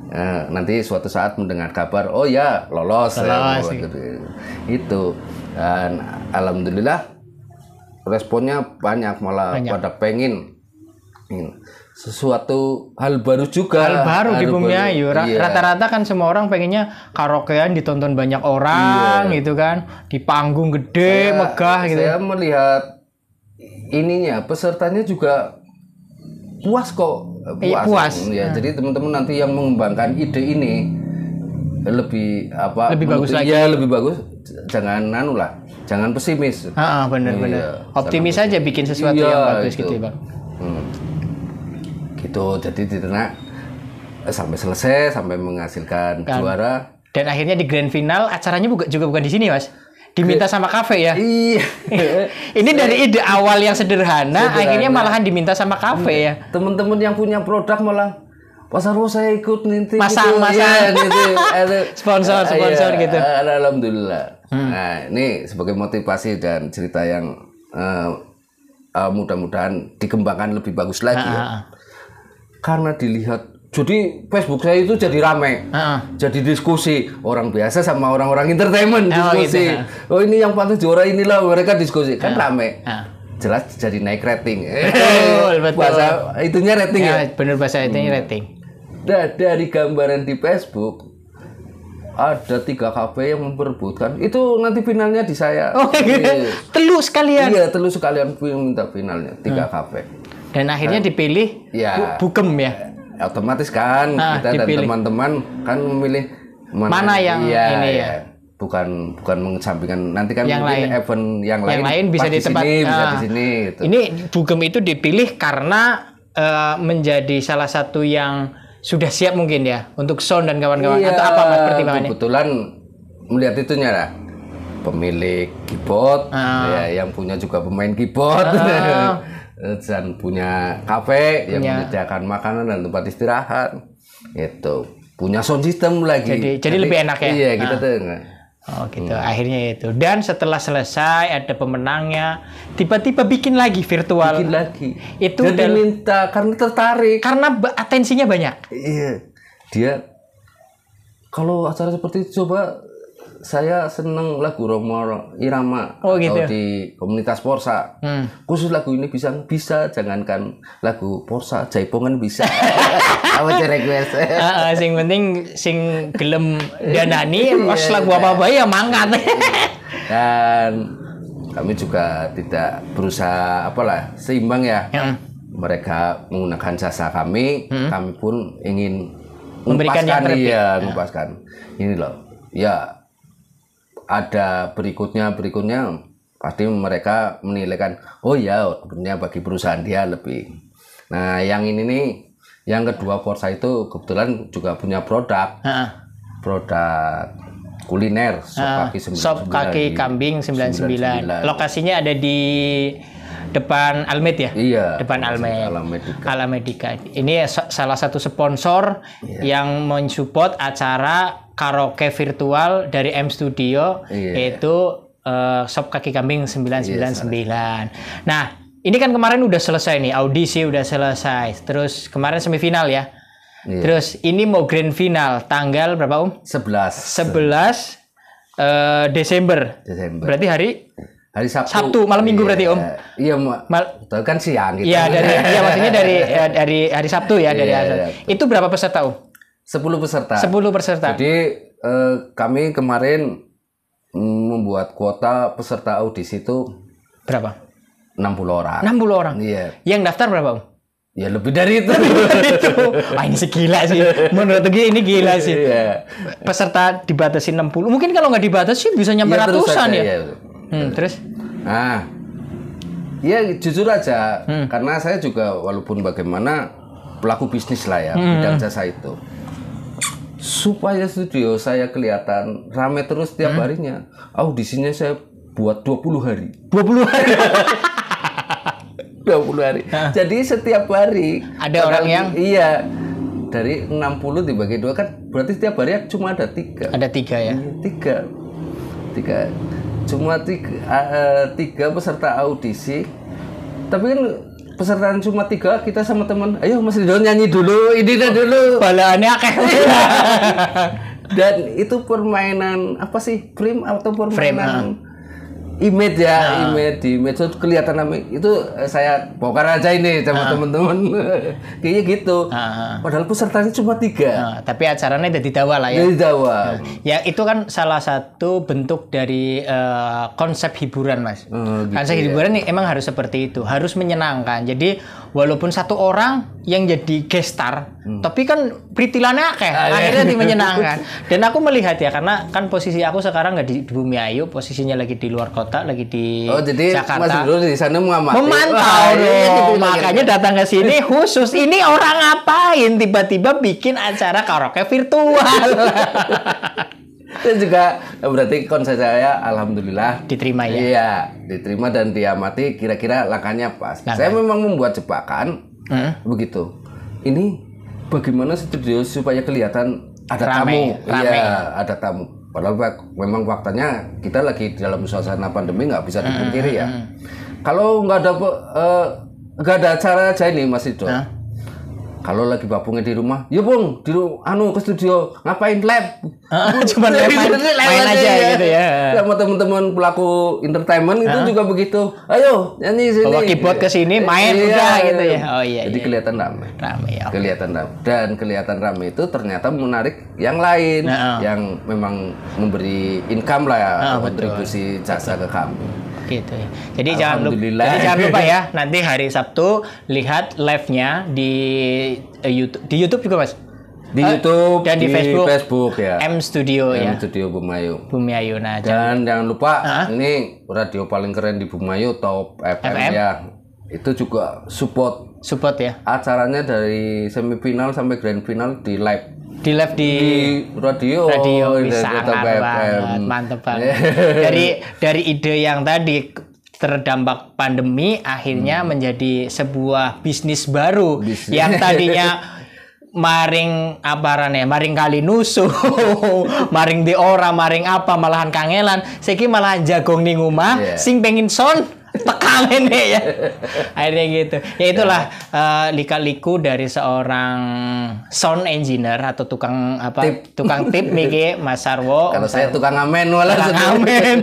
Speaker 1: Nah, nanti suatu saat mendengar kabar oh ya lolos, lolos ya, itu dan alhamdulillah responnya banyak malah banyak. pada pengin sesuatu hal baru juga. Hal baru hal di Bumi Ayu. Iya. Rata-rata
Speaker 2: kan semua orang pengennya karaokean ditonton banyak orang iya. gitu kan, di panggung gede, saya, megah gitu. Saya
Speaker 1: melihat ininya pesertanya juga puas kok, iya, puas. Iya, puas. Hmm. Ya, jadi teman-teman nanti yang mengembangkan ide ini lebih apa lebih bagus iya, lagi ya lebih bagus jangan nanu lah jangan pesimis ah benar-benar ah, iya, optimis
Speaker 2: aja bikin sesuatu iya, yang bagus gitu ya
Speaker 1: bang gitu jadi diternak eh, sampai selesai sampai menghasilkan kan. juara
Speaker 2: dan akhirnya di grand final acaranya juga, juga bukan di sini mas diminta iya. sama kafe ya iya ini dari iya. ide awal yang sederhana, sederhana. akhirnya malahan diminta sama kafe iya. ya
Speaker 1: teman-teman yang punya produk malah pasar harus saya ikut nanti masang gitu. masang gitu. sponsor sponsor ya, gitu alhamdulillah hmm. nah ini sebagai motivasi dan cerita yang uh, uh, mudah-mudahan dikembangkan lebih bagus lagi ha ah, -ha. ya ah, ah karena dilihat jadi Facebook saya itu jadi ramai, uh -uh. jadi diskusi orang biasa sama orang-orang entertainment diskusi. Oh, gitu, oh ini yang pantas juara inilah mereka diskusi kan uh -uh. rame. Uh -uh. Jelas jadi naik rating. Betul, betul. Bahasa itunya rating ya. ya? Bener bahasa itu hmm. rating. Nah, dari gambaran di Facebook ada tiga kafe yang memperebutkan itu nanti finalnya di saya. Oh, iya. telu sekalian. Iya telu sekalian minta finalnya tiga hmm dan akhirnya dipilih ya, bu ya otomatis kan nah, kita dipilih. dan teman-teman kan memilih mana, mana yang ya, ini ya, ya bukan bukan mengesampingkan nanti kan yang lain. event yang, yang lain, bisa di tempat sini, nah, bisa ah. di sini gitu. ini bugem itu dipilih
Speaker 2: karena uh, menjadi salah satu yang sudah siap mungkin ya untuk sound dan kawan-kawan iya, atau apa mas pertimbangannya
Speaker 1: kebetulan melihat itu lah pemilik keyboard uh. ya yang punya juga pemain keyboard uh. Eh, dan punya kafe yang menyediakan makanan dan tempat istirahat itu punya sound system lagi jadi jadi, jadi lebih enak ya iya kita nah. tuh oh gitu hmm.
Speaker 2: akhirnya itu dan setelah selesai ada pemenangnya tiba-tiba bikin lagi virtual bikin lagi itu dia udah... minta
Speaker 1: karena tertarik
Speaker 2: karena atensinya banyak
Speaker 1: iya dia kalau acara seperti itu coba saya seneng lagu Romo Irama oh, gitu. atau ya? di komunitas Porsa. Hmm. Khusus lagu ini bisa bisa jangankan lagu Porsa, Jaipongan bisa. Apa je request?
Speaker 2: Heeh, sing penting sing gelem danani iya, pas iya, lagu iya. apa-apa ya mangkat.
Speaker 1: Dan kami juga tidak berusaha apalah seimbang ya. Hmm. Mereka menggunakan jasa kami, hmm. kami pun ingin memberikan yang terbaik. Ya, ya. Ini loh. Ya, ada berikutnya berikutnya pasti mereka menilaikan oh ya sebenarnya bagi perusahaan dia lebih nah yang ini nih yang kedua Forza itu kebetulan juga punya produk ha. produk kuliner sop kaki 99 sop kaki kambing
Speaker 2: 99. 99 lokasinya ada di depan Almed ya? Iya. Depan Almed. Alamedika. Alamedika. Ini ya, salah satu sponsor iya. yang mensupport acara karaoke virtual dari M Studio iya. yaitu uh, Sop Kaki Kambing 999. Iya, nah, ini kan kemarin udah selesai nih audisi udah selesai. Terus kemarin semifinal ya. Iya. Terus ini mau grand final tanggal berapa Om? 11. 11 uh, Desember. Desember. Berarti hari Hari Sabtu. Sabtu
Speaker 1: malam Minggu iya, berarti Om. Iya, iya Mal kan siang gitu. Iya, dari iya maksudnya dari ya, dari hari Sabtu ya dari iya, hari iya, Sabtu. Iya, itu berapa peserta Om? 10 peserta. 10 peserta. Jadi eh, kami kemarin mm, membuat kuota peserta audisi itu berapa? 60 orang. 60 orang. Iya. Yang daftar berapa, Om? Ya lebih dari itu.
Speaker 2: Lebih dari itu. Wah, ini sih gila sih. Menurut gue ini gila sih. Iya. Peserta
Speaker 1: dibatasi 60. Mungkin kalau nggak dibatasi bisa nyampe ya, ratusan ya. ya. Hmm, terus? Nah, ya jujur aja, hmm. karena saya juga walaupun bagaimana pelaku bisnis lah ya hmm. bidang jasa itu. Supaya studio saya kelihatan rame terus tiap hmm. harinya. Oh, sini saya buat 20 hari. 20 hari. 20 hari. Hah. Jadi setiap hari ada orang yang iya dari 60 dibagi dua kan berarti setiap hari cuma ada tiga. Ada tiga ya. Iya, tiga, tiga cuma tiga, uh, tiga peserta audisi tapi kan pesertaan cuma tiga kita sama teman ayo Mas Ridho nyanyi dulu ini dah dulu balaannya kayak dan itu permainan apa sih frame atau permainan frame, ah image ya nah. image di medsos itu kelihatan itu eh, saya bongkar aja ini sama nah. temen-temen kayaknya gitu nah. padahal pesertanya cuma tiga nah, tapi acaranya jadi dawa lah ya dari dawa nah,
Speaker 2: ya itu kan salah satu bentuk dari uh, konsep hiburan mas Hmm, gitu konsep ya. hiburan nih, emang harus seperti itu harus menyenangkan jadi walaupun satu orang yang jadi gestar Hmm. Tapi kan pritilane akeh, ah, iya. akhirnya iya. menyenangkan. Dan aku melihat ya karena kan posisi aku sekarang nggak di, di Bumi Ayu, posisinya lagi di luar kota, lagi di oh, jadi Jakarta. masih dulu di sana mengamati. Memantau Wah, dong. Iya, gitu, Makanya datang ke sini khusus ini orang ngapain tiba-tiba bikin acara karaoke virtual.
Speaker 1: itu juga oh, berarti konsep saya alhamdulillah diterima ya. Iya, diterima dan diamati kira-kira langkahnya pas. Langkah. Saya memang membuat jebakan. Hmm. Begitu. Ini bagaimana studio supaya kelihatan ada rame, tamu, rame. iya ada tamu. Padahal memang faktanya kita lagi dalam suasana pandemi nggak bisa dipungkiri ya. Hmm. Kalau nggak ada eh, nggak uh, ada acara aja ini Mas Ido. Huh? kalau lagi babungnya di rumah ya bung di anu ke studio ngapain lab ah, cuma lab main, main aja ya. gitu ya sama teman-teman pelaku entertainment itu ah. juga begitu ayo nyanyi sini bawa keyboard ke sini eh, main juga iya, iya. gitu ya oh iya jadi iya. kelihatan ramai ramai okay. kelihatan ramai dan kelihatan ramai itu ternyata menarik yang lain nah, ah. yang memang memberi income lah ya, uh, kontribusi jasa ke kami
Speaker 2: gitu ya. Jadi jangan lupa, jadi jangan lupa ya nanti hari Sabtu lihat live-nya di uh, YouTube di YouTube juga Mas di eh, YouTube dan di, di Facebook,
Speaker 1: Facebook ya. M Studio M ya. M Studio Bumayu. Bumayu nah. Dan jangan, jangan lupa uh ini radio paling keren di Bumayu Top FM, FM ya. Itu juga support support ya. Acaranya dari semifinal sampai grand final di live di live di, di radio radio bisa banget mantep banget dari dari ide
Speaker 2: yang tadi terdampak pandemi akhirnya hmm. menjadi sebuah bisnis baru bisnis. yang tadinya maring apa rane maring kali nusu maring di ora maring apa malahan kangelan seki malah jagong di rumah yeah. sing pengin son tekan ini ya akhirnya gitu ya itulah uh, lika-liku dari seorang sound engineer atau tukang apa tip. tukang tip Miki Mas Sarwo kalau saya tukang amen tukang amen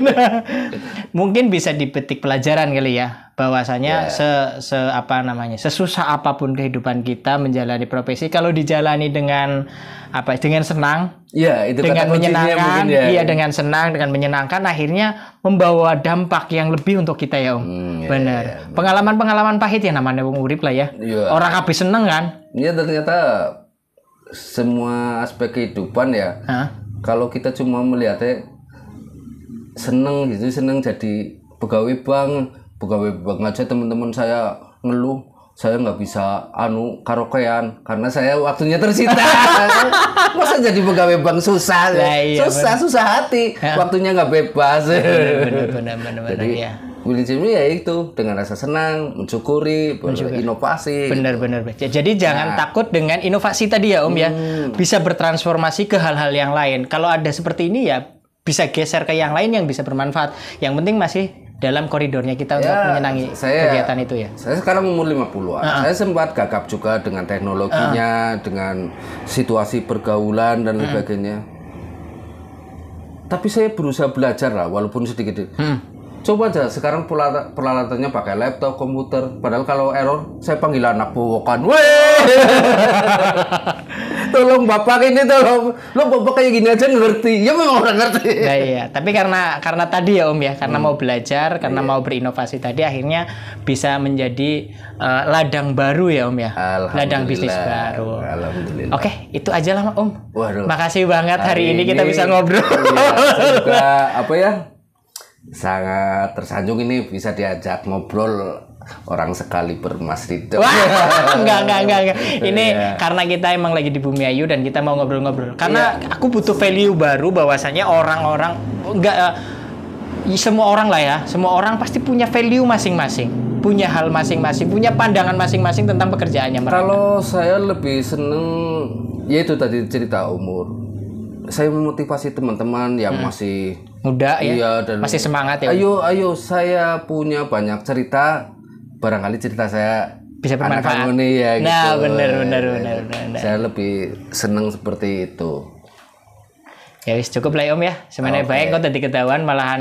Speaker 2: mungkin bisa dipetik pelajaran kali ya bahwasanya yeah. se, se apa namanya sesusah apapun kehidupan kita menjalani profesi kalau dijalani dengan apa dengan senang
Speaker 1: yeah, itu dengan menyenangkan ya. iya dengan
Speaker 2: senang dengan menyenangkan akhirnya membawa dampak yang lebih untuk kita ya om hmm, yeah,
Speaker 1: ya, benar yeah, ya, yeah. pengalaman pengalaman pahit ya namanya bung urip lah ya yeah. orang habis seneng kan iya yeah, ternyata semua aspek kehidupan ya huh? kalau kita cuma melihatnya seneng gitu seneng jadi pegawai bank pegawai bank aja teman-teman saya ngeluh saya nggak bisa anu karaokean karena saya waktunya tersita masa jadi pegawai bank susah nah, iya, susah bener. susah hati waktunya nggak bebas benar benar jadi ya ya itu dengan rasa senang, mensyukuri, inovasi. Benar-benar. Gitu. Jadi jangan nah.
Speaker 2: takut dengan inovasi tadi ya Om ya. hmm. ya, bisa bertransformasi ke hal-hal yang lain. Kalau ada seperti ini ya bisa geser ke yang lain yang bisa bermanfaat. Yang penting masih dalam koridornya kita ya, untuk menyenangi saya, kegiatan itu ya. Saya
Speaker 1: sekarang umur 50-an. Uh -uh. Saya sempat gagap juga dengan teknologinya, uh -uh. dengan situasi pergaulan dan ah. sebagainya. Uh -uh. Tapi saya berusaha belajar lah walaupun sedikit. Uh hmm. -uh coba aja sekarang peralatannya pakai laptop komputer padahal kalau error saya panggil anak bukan weh tolong bapak ini tolong lo bapak kayak gini aja ngerti ya
Speaker 2: memang orang ngerti nah, iya tapi karena karena tadi ya om ya karena hmm. mau belajar karena iya. mau berinovasi tadi akhirnya bisa menjadi uh, ladang baru ya om ya ladang bisnis
Speaker 1: baru alhamdulillah oke itu aja lah om Waduh. makasih
Speaker 2: banget hari, hari ini, kita bisa ngobrol iya, juga,
Speaker 1: apa ya sangat tersanjung ini bisa diajak ngobrol orang sekali bermas Mas Wah, enggak, enggak, enggak, enggak. Ini yeah.
Speaker 2: karena kita emang lagi di Bumi Ayu dan kita mau ngobrol-ngobrol. Karena
Speaker 1: yeah. aku butuh value baru
Speaker 2: bahwasanya orang-orang enggak eh, semua orang lah ya, semua orang pasti punya value masing-masing punya hal masing-masing, punya pandangan masing-masing tentang pekerjaannya mereka.
Speaker 1: Kalau saya lebih seneng yaitu tadi cerita umur. Saya memotivasi teman-teman yang hmm. masih muda ya. Iya, dan masih semangat ya. Ayo ayo saya punya banyak cerita. Barangkali cerita saya bisa bermanfaat. Anak nih ya nah, gitu. Nah, benar benar benar benar. Saya lebih senang seperti itu. Ya wis cukup
Speaker 2: lah Om ya. Semuanya okay. baik kok tadi ketahuan malahan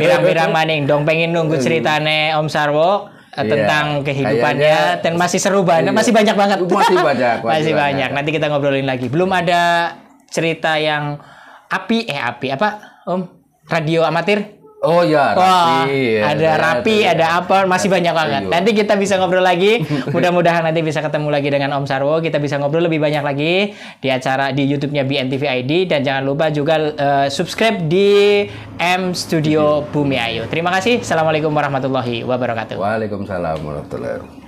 Speaker 2: piram-piram maning dong pengen nunggu hmm. ceritane Om Sarwo eh, iya, tentang yeah. kehidupannya Kayanya, dan masih seru banget, iya. masih banyak
Speaker 1: banget. Masih banyak. Masih, masih banyak.
Speaker 2: Nanti kita ngobrolin lagi. Belum ada cerita yang api eh api apa Om? radio amatir? Oh ya, rapi. Wah, iya, ada ya, rapi, ya, ada apa, masih banyak banget. Nanti kita bisa ngobrol lagi. Mudah-mudahan nanti bisa ketemu lagi dengan Om Sarwo. Kita bisa ngobrol lebih banyak lagi di acara di YouTube-nya BNTV ID dan jangan lupa juga uh, subscribe di M Studio Bumi Ayu. Terima kasih. Assalamualaikum warahmatullahi
Speaker 1: wabarakatuh. Waalaikumsalam warahmatullahi wabarakatuh.